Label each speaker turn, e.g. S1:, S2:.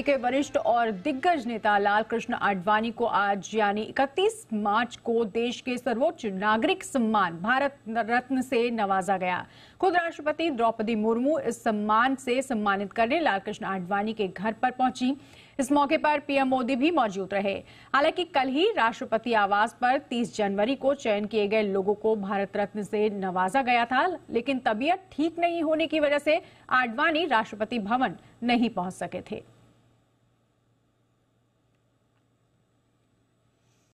S1: BJP के वरिष्ठ और दिग्गज नेता लाल कृष्ण आडवाणी को आज यानी 31 मार्च को देश के सर्वोच्च नागरिक सम्मान भारत रत्न से नवाजा गया खुद राष्ट्रपति द्रौपदी मुर्मू इस सम्मान से सम्मानित करने लाल कृष्ण आडवाणी के घर पर पहुंची इस मौके पर पीएम मोदी भी मौजूद रहे हालांकि कल ही राष्ट्रपति आवास पर 30 जनवरी को चयन किए गए लोगों को भारत रत्न से नवाजा गया था लेकिन तबीयत ठीक नहीं होने की वजह से आडवाणी राष्ट्रपति भवन नहीं पहुंच सके थे